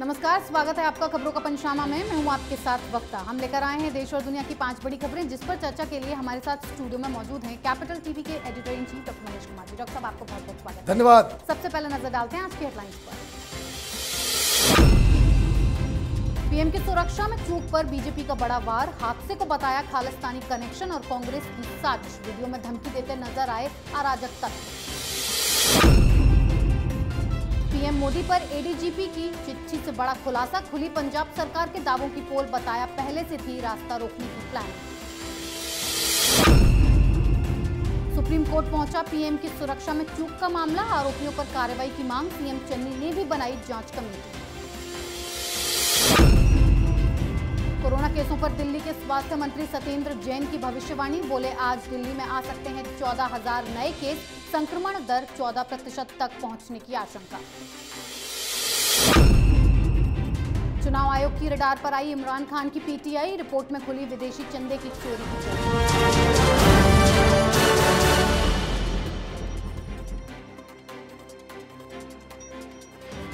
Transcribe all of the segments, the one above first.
नमस्कार स्वागत है आपका खबरों का पंचनामा में मैं हूं आपके साथ वक्ता हम लेकर आए हैं देश और दुनिया की पांच बड़ी खबरें जिस पर चर्चा के लिए हमारे साथ स्टूडियो में मौजूद हैं कैपिटल टीवी के editor in chief doctor Manish Kumar ji doctor आपको बहुत बहुत स्वागत धन्यवाद सबसे पहले नजर डालते हैं आज की हेडलाइंस पर पीएम की सुरक्षा में चूक पर बीजेपी का बड़ा वार हादसे को बताया खालिस्तानी कनेक्शन और कांग्रेस की साजिश वीडियो में धमकी देते नजर आए अराजक तत्व पीएम मोदी पर एडीजीपी की चिट्ठी से बड़ा खुलासा खुली पंजाब सरकार के दावों की पोल बताया पहले से थी रास्ता रोकने की प्लान सुप्रीम कोर्ट पहुंचा पीएम की सुरक्षा में चूक का मामला आरोपियों पर कार्रवाई की मांग पीएम चन्नी ने भी बनाई जांच कमेटी केसों पर दिल्ली के स्वास्थ्य मंत्री सत्येंद्र जैन की भविष्यवाणी बोले आज दिल्ली में आ सकते हैं चौदह हजार नए केस संक्रमण दर चौदह प्रतिशत तक पहुंचने की आशंका चुनाव आयोग की रडार पर आई इमरान खान की पीटीआई रिपोर्ट में खुली विदेशी चंदे की चोरी की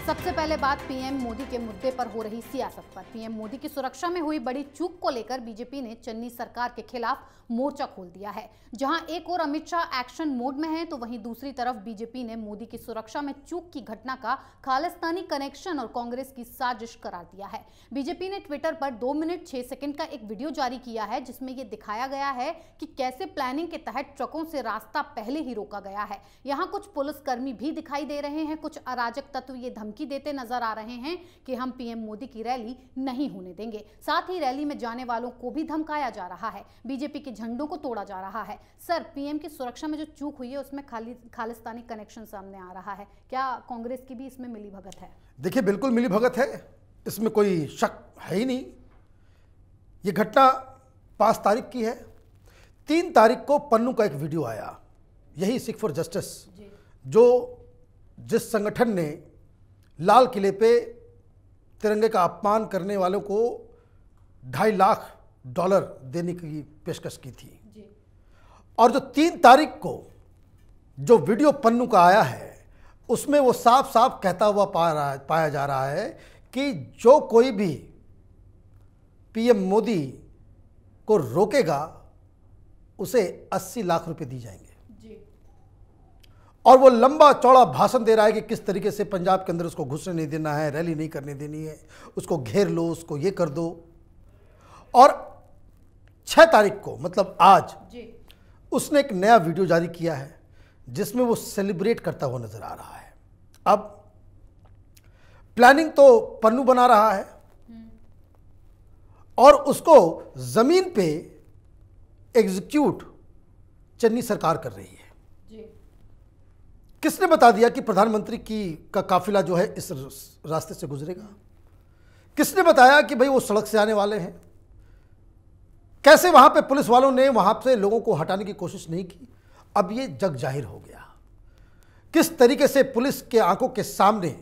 सबसे पहले बात पीएम मोदी के मुद्दे पर हो रही सियासत पर पीएम मोदी की सुरक्षा में हुई बड़ी चूक को लेकर बीजेपी ने चन्नी सरकार के खिलाफ मोर्चा खोल दिया है जहां एक और अमित शाह एक्शन मोड में हैं तो वहीं दूसरी तरफ बीजेपी ने मोदी की सुरक्षा में चूक की घटना का खालिस्तानी कनेक्शन और कांग्रेस की साजिश करार दिया है बीजेपी ने ट्विटर पर दो मिनट छह सेकेंड का एक वीडियो जारी किया है जिसमें यह दिखाया गया है कि कैसे प्लानिंग के तहत ट्रकों से रास्ता पहले ही रोका गया है यहाँ कुछ पुलिसकर्मी भी दिखाई दे रहे हैं कुछ अराजक तत्व ये धमकी धमकी देते नजर आ रहे हैं कि हम पीएम मोदी की रैली नहीं होने देंगे साथ ही रैली में जाने वालों को भी धमकाया जा रहा है बीजेपी के झंडों को तोड़ा जा रहा है सर पीएम की सुरक्षा में जो चूक हुई है उसमें खालिस्तानी कनेक्शन सामने आ रहा है क्या कांग्रेस की भी इसमें मिली है देखिए बिल्कुल मिली है इसमें कोई शक है ही नहीं ये घटना पांच तारीख की है तीन तारीख को पन्नू का एक वीडियो आया यही सिख फॉर जस्टिस जो जिस संगठन ने लाल किले पे तिरंगे का अपमान करने वालों को ढाई लाख डॉलर देने की पेशकश की थी और जो तीन तारीख को जो वीडियो पन्नू का आया है उसमें वो साफ साफ कहता हुआ पा रहा पाया जा रहा है कि जो कोई भी पीएम मोदी को रोकेगा उसे 80 लाख रुपए दी जाएंगे और वो लंबा चौड़ा भाषण दे रहा है कि किस तरीके से पंजाब के अंदर उसको घुसने नहीं देना है रैली नहीं करने देनी है उसको घेर लो उसको ये कर दो और छः तारीख को मतलब आज उसने एक नया वीडियो जारी किया है जिसमें वो सेलिब्रेट करता हुआ नज़र आ रहा है अब प्लानिंग तो पन्नू बना रहा है हम्म। और उसको ज़मीन पे एग्जीक्यूट चन्नी सरकार कर रही है जी। किसने बता दिया कि प्रधानमंत्री की का काफिला जो है इस रास्ते से गुजरेगा किसने बताया कि भाई वो सड़क से आने वाले हैं कैसे वहां पे पुलिस वालों ने वहां से लोगों को हटाने की कोशिश नहीं की अब ये जग जाहिर हो गया किस तरीके से पुलिस के आंखों के सामने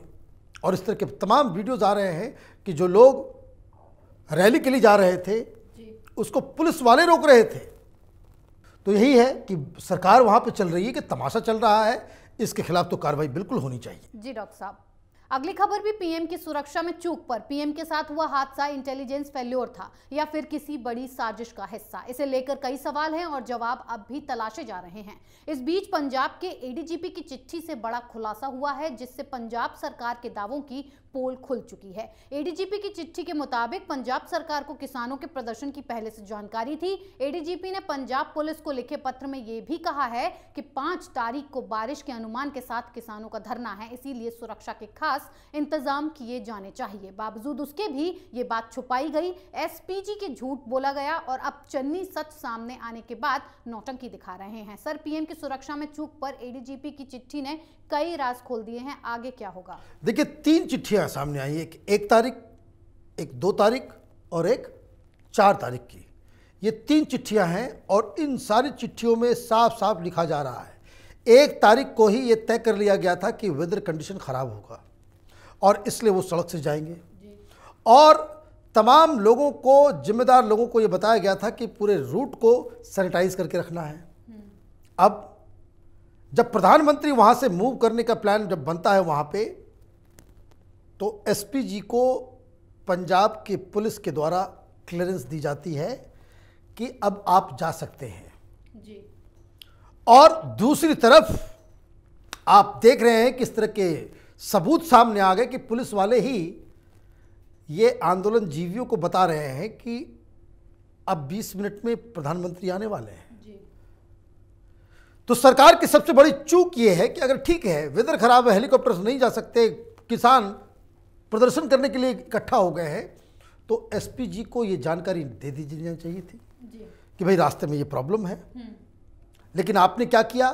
और इस तरह के तमाम वीडियोज़ आ रहे हैं कि जो लोग रैली के लिए जा रहे थे उसको पुलिस वाले रोक रहे थे तो यही है कि सरकार वहां पे चल रही है कि तमाशा चल रहा है इसके खिलाफ तो कार्रवाई बिल्कुल होनी चाहिए जी डॉक्टर साहब अगली खबर भी पीएम की सुरक्षा में चूक पर पीएम के साथ हुआ हादसा इंटेलिजेंस फेल्योर था या फिर किसी बड़ी साजिश का हिस्सा इसे लेकर कई सवाल हैं और जवाब अब भी तलाशे जा रहे हैं इस बीच पंजाब के एडीजीपी की चिट्ठी से बड़ा खुलासा हुआ है जिससे पंजाब सरकार के दावों की पोल खुल चुकी है एडीजीपी की चिट्ठी के मुताबिक पंजाब सरकार को किसानों के प्रदर्शन की पहले से जानकारी थी एडीजीपी ने पंजाब पुलिस को लिखे पत्र में यह भी कहा है कि पांच तारीख को बारिश के अनुमान के साथ किसानों का धरना है इसीलिए सुरक्षा के खास इंतजाम किए जाने चाहिए बावजूद उसके भी ये बात छुपाई गई एसपीजी के झूठ बोला गया और अब चन्नी सच सामने आने के बाद नौटंकी दिखा रहे हैं सर पीएम की सुरक्षा में चूक पर एडीजीपी की चिट्ठी ने कई राज खोल दिए हैं आगे क्या होगा देखिए तीन चिट्ठियां तस्वीरें सामने आई एक एक तारीख एक दो तारीख और एक चार तारीख की ये तीन चिट्ठियां हैं और इन सारी चिट्ठियों में साफ साफ लिखा जा रहा है एक तारीख को ही ये तय कर लिया गया था कि वेदर कंडीशन ख़राब होगा और इसलिए वो सड़क से जाएंगे और तमाम लोगों को जिम्मेदार लोगों को ये बताया गया था कि पूरे रूट को सैनिटाइज करके रखना है अब जब प्रधानमंत्री वहाँ से मूव करने का प्लान जब बनता है वहाँ पे तो एसपी जी को पंजाब के पुलिस के द्वारा क्लियरेंस दी जाती है कि अब आप जा सकते हैं जी और दूसरी तरफ आप देख रहे हैं किस तरह के सबूत सामने आ गए कि पुलिस वाले ही ये आंदोलन जीवियों को बता रहे हैं कि अब 20 मिनट में प्रधानमंत्री आने वाले हैं जी। तो सरकार की सबसे बड़ी चूक ये है कि अगर ठीक है वेदर खराब है हेलीकॉप्टर नहीं जा सकते किसान प्रदर्शन करने के लिए इकट्ठा हो गए हैं तो एसपी जी को ये जानकारी दे दी जानी चाहिए थी कि भाई रास्ते में ये प्रॉब्लम है हम्म। लेकिन आपने क्या किया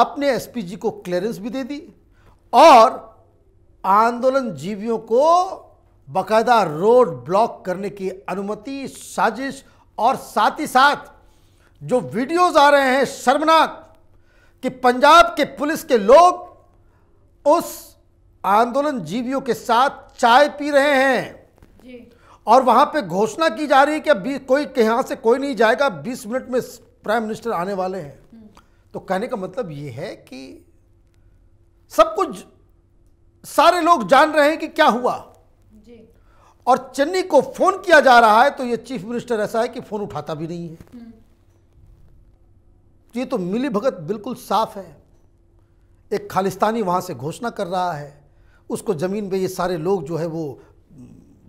आपने एसपी जी को क्लियरेंस भी दे दी और आंदोलन जीवियों को बाकायदा रोड ब्लॉक करने की अनुमति साजिश और साथ ही साथ जो वीडियोस आ रहे हैं शर्मनाक कि पंजाब के पुलिस के लोग उस आंदोलन जीवियों के साथ चाय पी रहे हैं और वहां पे घोषणा की जा रही है कि कोई यहां से कोई नहीं जाएगा 20 मिनट में प्राइम मिनिस्टर आने वाले हैं हम्म। तो कहने का मतलब यह है कि सब कुछ सारे लोग जान रहे हैं कि क्या हुआ और चेन्नी को फोन किया जा रहा है तो ये चीफ मिनिस्टर ऐसा है कि फोन उठाता भी नहीं है हम्म। ये तो मिली भगत बिल्कुल साफ है एक खालिस्तानी वहां से घोषणा कर रहा है उसको ज़मीन पे ये सारे लोग जो है वो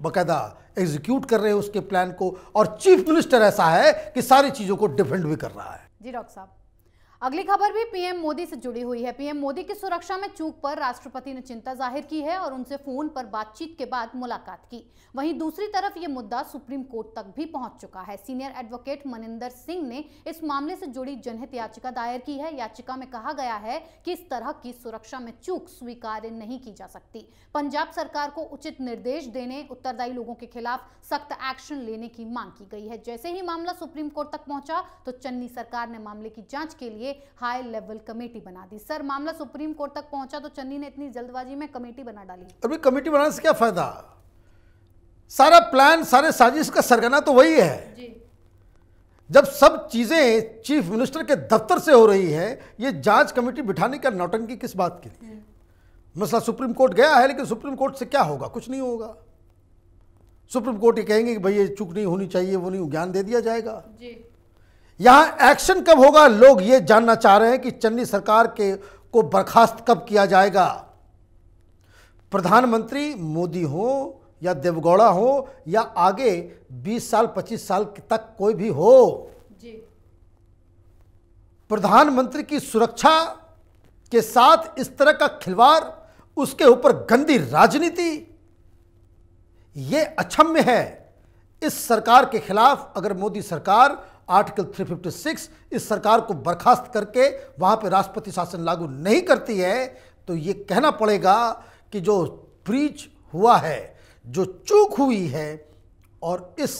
बाकायदा एग्जीक्यूट कर रहे हैं उसके प्लान को और चीफ मिनिस्टर ऐसा है कि सारी चीज़ों को डिफेंड भी कर रहा है जी डॉक्टर साहब अगली खबर भी पीएम मोदी से जुड़ी हुई है पीएम मोदी की सुरक्षा में चूक पर राष्ट्रपति ने चिंता जाहिर की है और उनसे फोन पर बातचीत के बाद मुलाकात की वहीं दूसरी तरफ ये मुद्दा सुप्रीम कोर्ट तक भी पहुंच चुका है सीनियर एडवोकेट मनिंदर सिंह ने इस मामले से जुड़ी जनहित याचिका दायर की है याचिका में कहा गया है कि इस तरह की सुरक्षा में चूक स्वीकार नहीं की जा सकती पंजाब सरकार को उचित निर्देश देने उत्तरदायी लोगों के खिलाफ सख्त एक्शन लेने की मांग की गई है जैसे ही मामला सुप्रीम कोर्ट तक पहुंचा तो चन्नी सरकार ने मामले की जांच के लिए लिए हाई लेवल कमेटी बना दी सर मामला सुप्रीम कोर्ट तक पहुंचा तो चन्नी ने इतनी जल्दबाजी में कमेटी बना डाली अभी कमेटी बनाने से क्या फायदा सारा प्लान सारे साजिश का सरगना तो वही है जी। जब सब चीजें चीफ मिनिस्टर के दफ्तर से हो रही है ये जांच कमेटी बिठाने का नौटंकी किस बात के लिए हम्म। मसला सुप्रीम कोर्ट गया है लेकिन सुप्रीम कोर्ट से क्या होगा कुछ नहीं होगा सुप्रीम कोर्ट ये कहेंगे कि भाई ये चुक नहीं होनी चाहिए वो नहीं ज्ञान दे दिया जाएगा जी। यहां एक्शन कब होगा लोग ये जानना चाह रहे हैं कि चन्नी सरकार के को बर्खास्त कब किया जाएगा प्रधानमंत्री मोदी हो या देवगौड़ा हो या आगे 20 साल 25 साल तक कोई भी हो प्रधानमंत्री की सुरक्षा के साथ इस तरह का खिलवाड़ उसके ऊपर गंदी राजनीति ये अक्षम्य है इस सरकार के खिलाफ अगर मोदी सरकार आर्टिकल 356 इस सरकार को बर्खास्त करके वहाँ पे राष्ट्रपति शासन लागू नहीं करती है तो ये कहना पड़ेगा कि जो ब्रीच हुआ है जो चूक हुई है और इस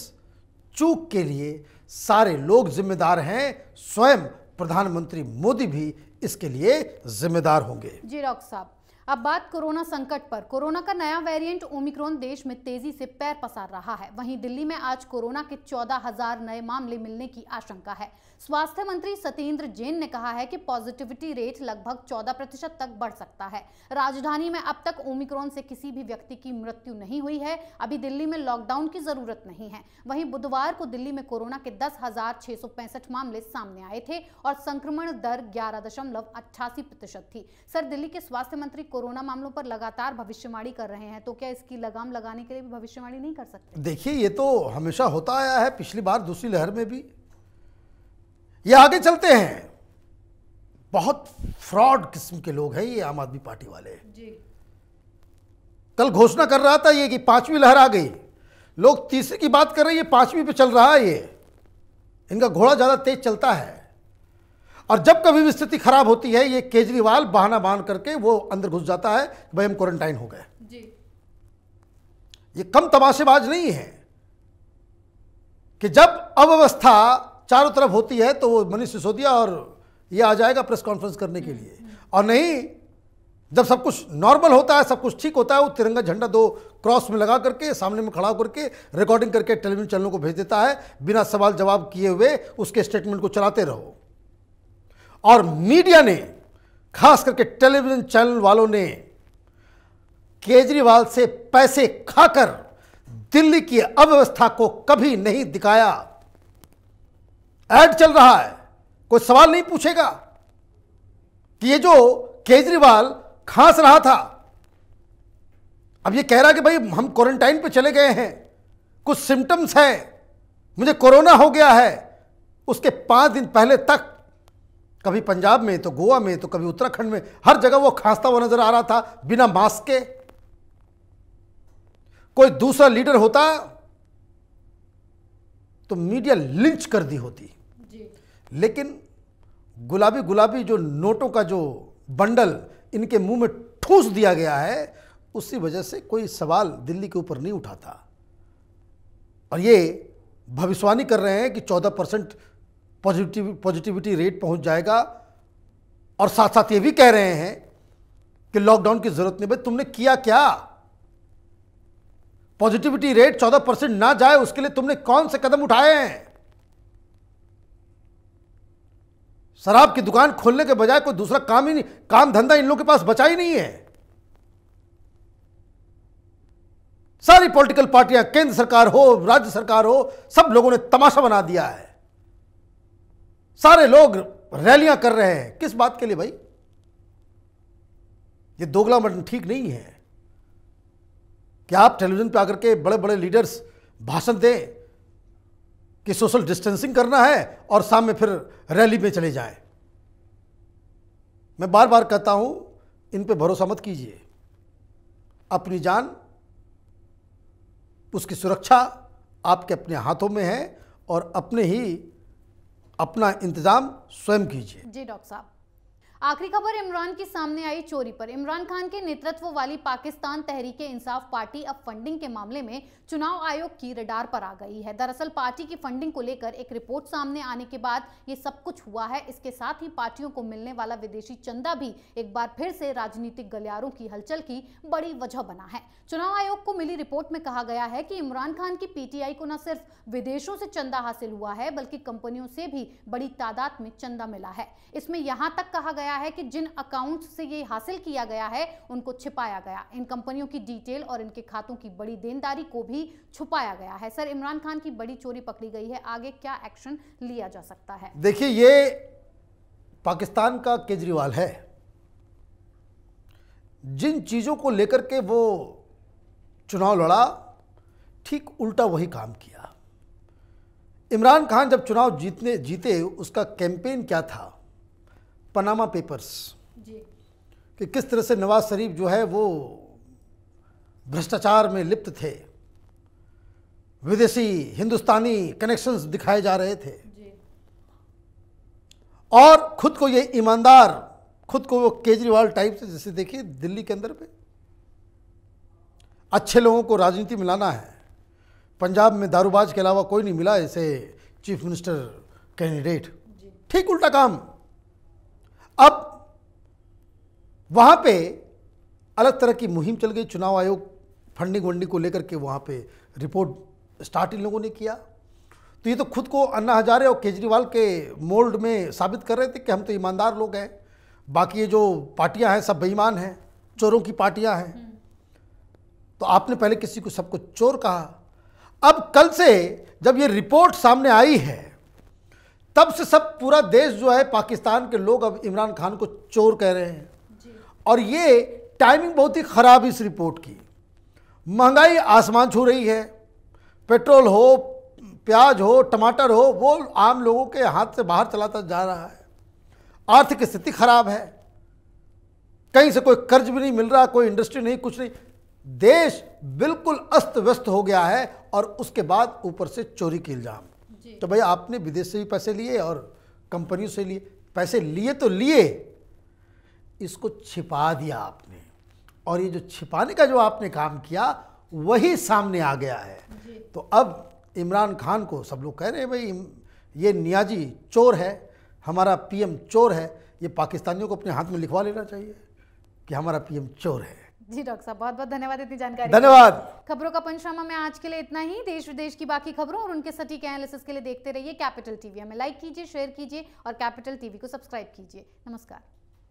चूक के लिए सारे लोग जिम्मेदार हैं स्वयं प्रधानमंत्री मोदी भी इसके लिए जिम्मेदार होंगे जी डॉक्टर साहब अब बात कोरोना संकट पर कोरोना का नया वेरिएंट ओमिक्रॉन देश में तेजी से पैर पसार रहा है वहीं दिल्ली में आज कोरोना के चौदह हजार नए मामले मिलने की आशंका है स्वास्थ्य मंत्री सत्येंद्र जैन ने कहा है कि पॉजिटिविटी रेट लगभग 14 प्रतिशत तक बढ़ सकता है राजधानी में अब तक ओमिक्रॉन से किसी भी व्यक्ति की मृत्यु नहीं हुई है अभी दिल्ली में लॉकडाउन की जरूरत नहीं है वहीं बुधवार को दिल्ली में कोरोना के दस मामले सामने आए थे और संक्रमण दर ग्यारह प्रतिशत थी सर दिल्ली के स्वास्थ्य मंत्री कोरोना मामलों पर लगातार भविष्यवाणी कर रहे हैं तो क्या इसकी लगाम लगाने के लिए भी भविष्यवाणी नहीं कर सकते देखिए ये तो हमेशा होता आया है पिछली बार दूसरी लहर में भी ये आगे चलते हैं बहुत फ्रॉड किस्म के लोग हैं ये आम आदमी पार्टी वाले जी। कल घोषणा कर रहा था ये कि पांचवी लहर आ गई लोग तीसरी की बात कर रहे हैं ये पांचवी पे चल रहा है ये इनका घोड़ा ज़्यादा तेज चलता है और जब कभी भी स्थिति खराब होती है ये केजरीवाल बहाना बहान करके वो अंदर घुस जाता है भाई हम क्वारंटाइन हो गए ये कम तमाशेबाज नहीं है कि जब अव्यवस्था चारों तरफ होती है तो वो मनीष सिसोदिया और ये आ जाएगा प्रेस कॉन्फ्रेंस करने के लिए और नहीं जब सब कुछ नॉर्मल होता है सब कुछ ठीक होता है वो तिरंगा झंडा दो क्रॉस में लगा करके सामने में खड़ा करके रिकॉर्डिंग करके टेलीविजन चैनलों को भेज देता है बिना सवाल जवाब किए हुए उसके स्टेटमेंट को चलाते रहो और मीडिया ने खास करके टेलीविजन चैनल वालों ने केजरीवाल से पैसे खाकर दिल्ली की अव्यवस्था को कभी नहीं दिखाया एड चल रहा है कोई सवाल नहीं पूछेगा कि ये जो केजरीवाल खांस रहा था अब ये कह रहा कि भाई हम क्वारंटाइन पे चले गए हैं कुछ सिम्टम्स हैं मुझे कोरोना हो गया है उसके पांच दिन पहले तक कभी पंजाब में तो गोवा में तो कभी उत्तराखंड में हर जगह वो खांसता हुआ नजर आ रहा था बिना मास्क के कोई दूसरा लीडर होता तो मीडिया लिंच कर दी होती लेकिन गुलाबी गुलाबी जो नोटों का जो बंडल इनके मुंह में ठूस दिया गया है उसी वजह से कोई सवाल दिल्ली के ऊपर नहीं उठाता और ये भविष्यवाणी कर रहे हैं कि 14 परसेंट पॉजिटिव पॉजिटिविटी रेट पहुंच जाएगा और साथ साथ ये भी कह रहे हैं कि लॉकडाउन की जरूरत नहीं भाई तुमने किया क्या पॉजिटिविटी रेट 14 परसेंट ना जाए उसके लिए तुमने कौन से कदम उठाए हैं शराब की दुकान खोलने के बजाय कोई दूसरा काम ही नहीं काम धंधा इन लोगों के पास बचा ही नहीं है सारी पॉलिटिकल पार्टियां केंद्र सरकार हो राज्य सरकार हो सब लोगों ने तमाशा बना दिया है सारे लोग रैलियां कर रहे हैं किस बात के लिए भाई ये दोगला मटन ठीक नहीं है कि आप टेलीविजन पे आकर के बड़े बड़े लीडर्स भाषण दें कि सोशल डिस्टेंसिंग करना है और शाम में फिर रैली में चले जाएं। मैं बार बार कहता हूं इन पे भरोसा मत कीजिए अपनी जान उसकी सुरक्षा आपके अपने हाथों में है और अपने ही अपना इंतज़ाम स्वयं कीजिए जी डॉक्टर साहब आखिरी खबर इमरान के सामने आई चोरी पर इमरान खान के नेतृत्व वाली पाकिस्तान तहरीक इंसाफ पार्टी अब फंडिंग के मामले में चुनाव आयोग की रडार पर आ गई है दरअसल पार्टी की फंडिंग को लेकर एक रिपोर्ट सामने आने के बाद ये सब कुछ हुआ है इसके साथ ही पार्टियों को मिलने वाला विदेशी चंदा भी एक बार फिर से राजनीतिक गलियारों की हलचल की बड़ी वजह बना है चुनाव आयोग को मिली रिपोर्ट में कहा गया है कि इमरान खान की पीटीआई को न सिर्फ विदेशों से चंदा हासिल हुआ है बल्कि कंपनियों से भी बड़ी तादाद में चंदा मिला है इसमें यहां तक कहा गया गया है कि जिन अकाउंट से ये हासिल किया गया है उनको छिपाया गया इन कंपनियों की डिटेल और इनके खातों की बड़ी देनदारी को भी छुपाया गया है सर इमरान खान की बड़ी चोरी पकड़ी गई है आगे क्या एक्शन लिया जा सकता है देखिए ये पाकिस्तान का केजरीवाल है जिन चीज़ों को लेकर के वो चुनाव लड़ा ठीक उल्टा वही काम किया इमरान खान जब चुनाव जीतने जीते उसका कैंपेन क्या था पनामा पेपर्स जी कि किस तरह से नवाज शरीफ जो है वो भ्रष्टाचार में लिप्त थे विदेशी हिंदुस्तानी कनेक्शंस दिखाए जा रहे थे और खुद को ये ईमानदार खुद को वो केजरीवाल टाइप से जैसे देखिए दिल्ली के अंदर पे अच्छे लोगों को राजनीति मिलाना है पंजाब में दारूबाज के अलावा कोई नहीं मिला ऐसे चीफ मिनिस्टर कैंडिडेट ठीक उल्टा काम अब वहाँ पे अलग तरह की मुहिम चल गई चुनाव आयोग फंडिंग वंडिंग को लेकर के वहाँ पे रिपोर्ट स्टार्ट इन लोगों ने किया तो ये तो खुद को अन्ना हजारे और केजरीवाल के मोल्ड में साबित कर रहे थे कि हम तो ईमानदार लोग हैं बाकी ये जो पार्टियां हैं सब बेईमान हैं चोरों की पार्टियां हैं हम्म। तो आपने पहले किसी को सबको चोर कहा अब कल से जब ये रिपोर्ट सामने आई है तब से सब पूरा देश जो है पाकिस्तान के लोग अब इमरान खान को चोर कह रहे हैं और ये टाइमिंग बहुत ही ख़राब इस रिपोर्ट की महंगाई आसमान छू रही है पेट्रोल हो प्याज हो टमाटर हो वो आम लोगों के हाथ से बाहर चलाता जा रहा है आर्थिक स्थिति खराब है कहीं से कोई कर्ज भी नहीं मिल रहा कोई इंडस्ट्री नहीं कुछ नहीं देश बिल्कुल अस्त व्यस्त हो गया है और उसके बाद ऊपर से चोरी के इल्ज़ाम तो भाई आपने विदेश से भी पैसे लिए और कंपनियों से लिए पैसे लिए तो लिए इसको छिपा दिया आपने और ये जो छिपाने का जो आपने काम किया वही सामने आ गया है तो अब इमरान खान को सब लोग कह रहे हैं भाई ये नियाजी चोर है हमारा पीएम चोर है ये पाकिस्तानियों को अपने हाथ में लिखवा लेना चाहिए कि हमारा पीएम चोर है जी डॉक्टर साहब बहुत बहुत धन्यवाद इतनी जानकारी धन्यवाद खबरों का पंचनामा में आज के लिए इतना ही देश विदेश की बाकी खबरों और उनके सटीक एनालिसिस के लिए देखते रहिए कैपिटल टीवी हमें लाइक कीजिए शेयर कीजिए और कैपिटल टीवी को सब्सक्राइब कीजिए नमस्कार